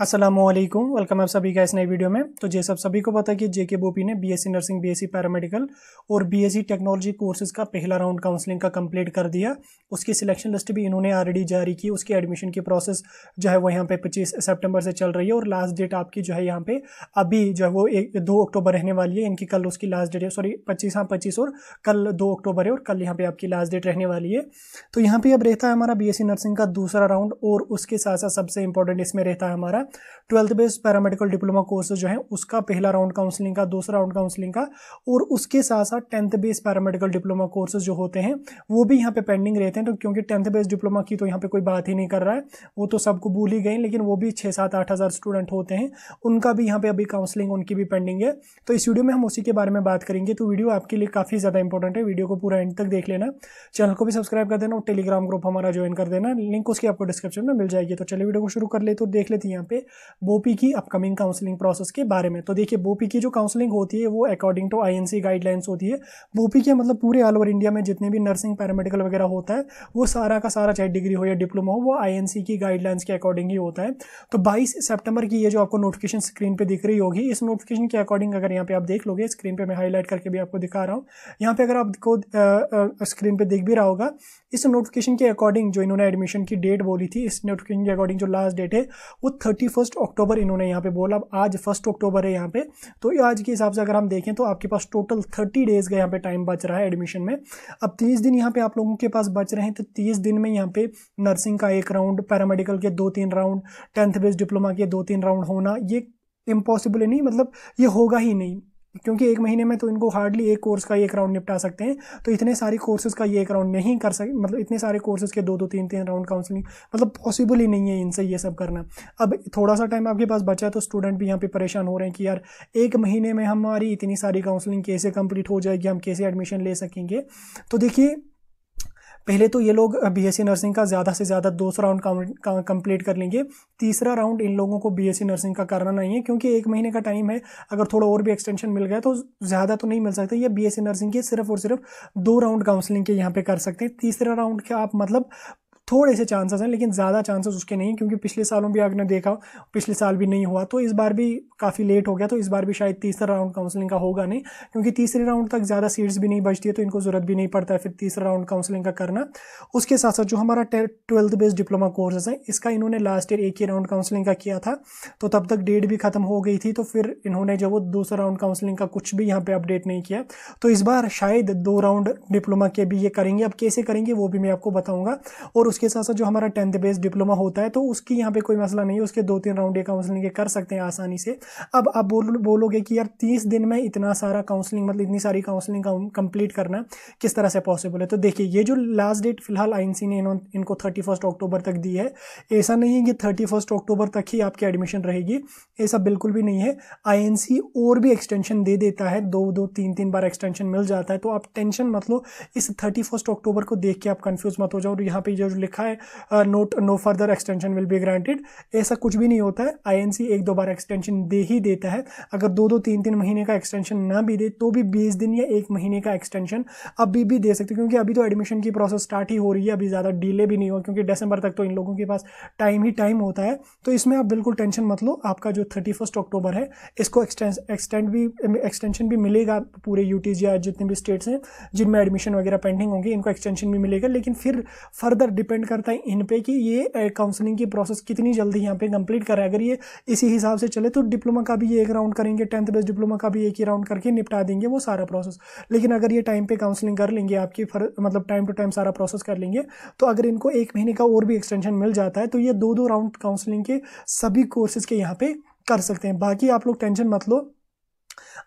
Aslam welcome आप सभी का इस नई वीडियो में तो जैसा आप सभी को पता है कि जेके बोपी ने बीएससी नर्सिंग बीएससी पैरामेडिकल और बीएससी टेक्नोलॉजी कोर्सेज का पहला राउंड काउंसलिंग का कंप्लीट कर दिया उसकी सिलेक्शन लिस्ट भी इन्होंने ऑलरेडी जारी की उसकी एडमिशन की प्रोसेस जो है वो यहाँ पे 25 सितंबर से चल रही है और लास्ट डेट आपकी जो है यहाँ पे अभी जो है वो एक दो अक्टूबर रहने वाली है इनकी कल उसकी लास्ट डेट है सॉरी पच्चीस हाँ पच्चीस और कल दो अक्टूबर है और कल यहाँ पर आपकी लास्ट डेट रहने वाली है तो यहाँ पर अब रहता है हमारा बी नर्सिंग का दूसरा राउंड और उसके साथ साथ सबसे इंपॉर्टेंट इसमें रहता है हमारा twelfth based paramedical diploma courses जो है उसका पहला राउंड काउंसलिंग का दूसरा राउंड काउंसलिंग का और उसके साथ साथ tenth based paramedical diploma courses जो होते हैं वो भी यहाँ पे पेंडिंग रहते हैं तो क्योंकि टेंथ बेस्ड डिप्लोमा की तो यहाँ पे कोई बात ही नहीं कर रहा है वो तो सबको भूल ही गए लेकिन वो भी छः सात आठ हज़ार स्टूडेंट होते हैं उनका भी यहाँ पे अभी काउंसलिंग उनकी भी पेंडिंग है तो इस वीडियो में हम उसी के बारे में बात करेंगे तो वीडियो आपके लिए काफ़ी ज़्यादा इंपॉर्टेंट है वीडियो को पूरा एंड तक देख लेना चैनल को भी सब्सक्राइब कर देना और टेलीग्राम ग्रुप हमारा ज्वाइन कर देना लिंक उसकी आपको डिस्क्रिप्शन में मिल जाएगी तो चलिए वीडियो को शुरू कर ले तो देख लेते हैं यहाँ पे बोपी की अपकमिंग काउंसलिंग प्रोसेस के बारे में तो देखिए बोपी की जो काउंसलिंग होती है वो अकॉर्डिंग टू आई गाइडलाइंस होती है बोपी के मतलब पूरे ऑल ओवर इंडिया में जितने भी नर्सिंग पैरामेडिकल वगैरह होता है वो सारा का सारा चाहे डिग्री हो या डिप्लोमा हो वो आई की गाइडलाइंस के अकॉर्डिंग ही होता है तो बाईस सेप्टेम्बर की ये जो आपको नोटिफिकेशन स्क्रीन पर दिख रही होगी इस नोटिफिकेशन के अकॉर्डिंग अगर यहाँ पे आप देख लोगे स्क्रीन पर मैं हाईलाइट करके भी आपको दिखा रहा हूँ यहाँ पे अगर आपको स्क्रीन पर देख भी रहा होगा इस नोटिफिकेशन के अकॉर्डिंग जो इन्होंने एडमिशन की डेट बोली थी इस नोटिफिकेशन के अकॉर्डिंग जो लास्ट डेट है वो थर्टी फर्स्ट अक्टूबर इन्होंने यहाँ पे बोला अब आज फर्स्ट अक्टूबर है यहाँ पे तो आज के हिसाब से अगर हम देखें तो आपके पास टोटल थर्टी डेज़ का यहाँ पे टाइम बच रहा है एडमिशन में अब तीस दिन यहाँ पे आप लोगों के पास बच रहे हैं तो तीस दिन में यहाँ पे नर्सिंग का एक राउंड पैरामेडिकल के दो तीन राउंड टेंथ बेस्ड डिप्लोमा के दो तीन राउंड होना ये इम्पॉसिबल नहीं मतलब ये होगा ही नहीं क्योंकि एक महीने में तो इनको हार्डली एक कोर्स का एक राउंड निपटा सकते हैं तो इतने सारे कोर्सेज़ का ये एक राउंड नहीं कर सक मतलब इतने सारे कोर्सेज़ के दो दो तीन तीन राउंड काउंसलिंग मतलब पॉसिबल ही नहीं है इनसे ये सब करना अब थोड़ा सा टाइम आपके पास बचा है तो स्टूडेंट भी यहाँ पे परेशान हो रहे हैं कि यार एक महीने में हमारी इतनी सारी काउंसलिंग कैसे कंप्लीट हो जाएगी हम कैसे एडमिशन ले सकेंगे तो देखिए पहले तो ये लोग बीएससी नर्सिंग का ज़्यादा से ज़्यादा दो सौ राउंड कंप्लीट कर लेंगे तीसरा राउंड इन लोगों को बीएससी नर्सिंग का करना नहीं है क्योंकि एक महीने का टाइम है अगर थोड़ा और भी एक्सटेंशन मिल गया तो ज़्यादा तो नहीं मिल सकता ये बी नर्सिंग के सिर्फ और सिर्फ दो राउंड काउंसलिंग के यहाँ पर कर सकते हैं तीसरा राउंड के आप मतलब थोड़े से चांसेस हैं लेकिन ज़्यादा चांसेस उसके नहीं क्योंकि पिछले सालों भी आपने देखा पिछले साल भी नहीं हुआ तो इस बार भी काफ़ी लेट हो गया तो इस बार भी शायद तीसरा राउंड काउंसलिंग का होगा नहीं क्योंकि तीसरे राउंड तक ज़्यादा सीट्स भी नहीं बचती है तो इनको ज़रूरत भी नहीं पड़ता है फिर तीसरा राउंड काउंसलिंग का करना उसके साथ साथ जो हमारा ट्वेल्थ बेस्ड डिप्लोमा कोर्सेज है इसका इन्होंने लास्ट ईयर एक ही राउंड काउंसलिंग का किया था तो तब तक डेट भी ख़त्म हो गई थी तो फिर इन्होंने जो वो दूसरा राउंड काउंसलिंग का कुछ भी यहाँ पर अपडेट नहीं किया तो इस बार शायद दो राउंड डिप्लोमा के भी ये करेंगे अब कैसे करेंगे वो भी मैं आपको बताऊँगा और उसके उसके साथ साथ जो हमारा टेंथ बेस डिप्लोमा होता है तो उसकी यहाँ पे कोई मसला नहीं है उसके दो तीन राउंड काउंसलिंग कर सकते हैं आसानी से अब आप बोल बोलोगे कि यार तीस दिन में इतना सारा काउंसलिंग मतलब इतनी सारी काउंसलिंग कंप्लीट करना किस तरह से पॉसिबल है तो देखिए ये जो लास्ट डेट फिलहाल आई ने इनको थर्टी अक्टूबर तक दी है ऐसा नहीं है कि थर्टी अक्टूबर तक ही आपकी एडमिशन रहेगी ऐसा बिल्कुल भी नहीं है आई और भी एक्सटेंशन दे देता है दो दो तीन तीन बार एक्सटेंशन मिल जाता है तो आप टेंशन मतलब इस थर्टी अक्टूबर को देख के आप कन्फ्यूज मत हो जाओ और यहाँ पे जो लिखा है note no further extension will be granted ऐसा कुछ भी नहीं होता है आईएनसी एक दो बार एक्सटेंशन दे ही देता है अगर दो दो तीन तीन महीने का एक्सटेंशन ना भी दे तो भी बीस दिन या एक महीने का एक्सटेंशन अभी भी दे सकते क्योंकि अभी तो एडमिशन की प्रोसेस स्टार्ट ही हो रही है अभी ज़्यादा डिले भी नहीं हुआ क्योंकि दिसंबर तक तो इन लोगों के पास टाइम ही टाइम होता है तो इसमें आप बिल्कुल टेंशन मत लो आपका जो थर्टी फर्स्ट अक्टूबर है इसको एक्सटेंड भी एक्सटेंशन भी मिलेगा पूरे यूटीज या जितने भी स्टेट्स हैं जिनमें एडमिशन वगैरह पेंडिंग होंगे इनको एक्सटेंशन भी मिलेगा लेकिन फिर फर्दर डिपेंड डिपेंड करता है इन पे कि ये काउंसलिंग की प्रोसेस कितनी जल्दी यहाँ पे कंप्लीट करें अगर ये इसी हिसाब से चले तो डिप्लोमा का भी एक राउंड करेंगे टेंथ बेस्ट डिप्लोमा का भी एक ही राउंड करके निपटा देंगे वो सारा प्रोसेस लेकिन अगर ये टाइम पे काउंसलिंग कर लेंगे आपकी फर मतलब टाइम टू टाइम सारा प्रोसेस कर लेंगे तो अगर इनको एक महीने का और भी एक्सटेंशन मिल जाता है तो ये दो दो राउंड काउंसलिंग के सभी कोर्सेज़ के यहाँ पर कर सकते हैं बाकी आप लोग टेंशन मत लो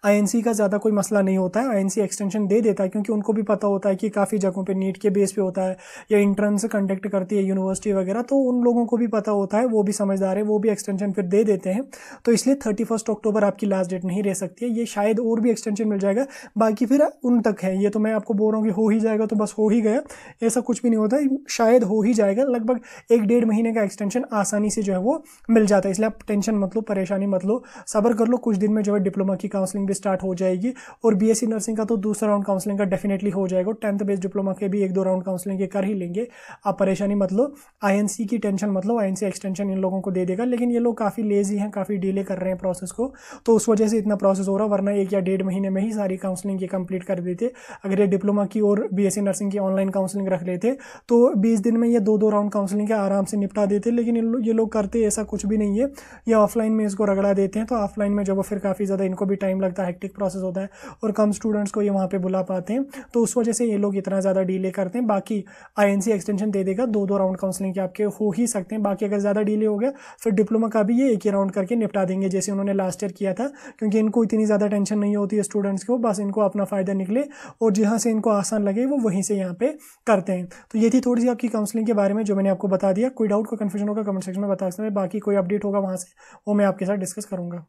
आईएनसी का ज़्यादा कोई मसला नहीं होता है आईएनसी एक्सटेंशन दे देता है क्योंकि उनको भी पता होता है कि काफ़ी जगहों पे नीट के बेस पे होता है या इंट्रेंस कंडक्ट करती है यूनिवर्सिटी वगैरह तो उन लोगों को भी पता होता है वो भी समझदार है वो भी एक्सटेंशन फिर दे देते हैं तो इसलिए थर्टी अक्टूबर आपकी लास्ट डेट नहीं रह सकती है ये शायद और भी एक्सटेंशन मिल जाएगा बाकी फिर उन तक है ये तो मैं आपको बोल रहा हूँ कि हो ही जाएगा तो बस हो ही गया ऐसा कुछ भी नहीं होता शायद हो ही जाएगा लगभग एक डेढ़ महीने का एक्सटेंशन आसानी से जो है वो मिल जाता है इसलिए आप टेंशन मत लो परेशानी मत लो सब्र कर लो कुछ दिन में जो है डिप्लोमा की काउंसलिंग भी स्टार्ट हो जाएगी और बीएससी नर्सिंग का तो दूसरा राउंड काउंसलिंग का डेफिनेटली हो जाएगा टेंथ बेस्ड डिप्लोमा के भी एक दो राउंड काउंसलिंग के कर ही लेंगे आप परेशानी मतलब आईएनसी की टेंशन मतलब आईएनसी एक्सटेंशन इन लोगों को दे देगा लेकिन ये लोग काफ़ी लेजी हैं काफ़ी डिले कर रहे हैं प्रोसेस को तो उस वजह से इतना प्रोसेस हो रहा वरना एक या डेढ़ महीने में ही सारी काउंसलिंग ये कंप्लीट कर देते अगर ये डिप्लोमा की और बी नर्सिंग की ऑनलाइन काउंसलिंग रख लेते तो बीस दिन में ये दो दो राउंड काउंसलिंग के आराम से निपटा देते लेकिन ये लोग करते ऐसा कुछ भी नहीं है ये ऑफलाइन में इसको रगड़ा देते हैं तो ऑफलाइन में जब फिर काफ़ी ज़्यादा इनको भी टाइम लगता है हेक्टिक प्रोसेस होता है और कम स्टूडेंट्स को ये वहाँ पर बुला पाते हैं तो उस वजह से ये लोग इतना ज़्यादा डीले करते हैं बाकी आई एक्सटेंशन दे देगा दो दो राउंड काउंसलिंग के आपके हो ही सकते हैं बाकी अगर ज़्यादा डीले हो गया फिर डिप्लोमा का भी ये एक ही राउंड करके निपटा देंगे जैसे उन्होंने लास्ट ईयर किया था क्योंकि इनको इतनी ज़्यादा टेंशन नहीं होती है स्टूडेंट्स को बस इनको अपना फ़ायदा निकले और जहाँ से इनको आसान लगे वो वहीं से यहाँ पर करते हैं तो ये थी थोड़ी सी आपकी काउंसलिंग के बारे में जो मैंने आपको बता दिया कोई डाउट कोई कन्फ्यूजन होगा कमेंट सेक्शन में बता सकते हैं बाकी कोई अपडेट होगा वहाँ से वो मैं आपके साथ डिस्कस करूँगा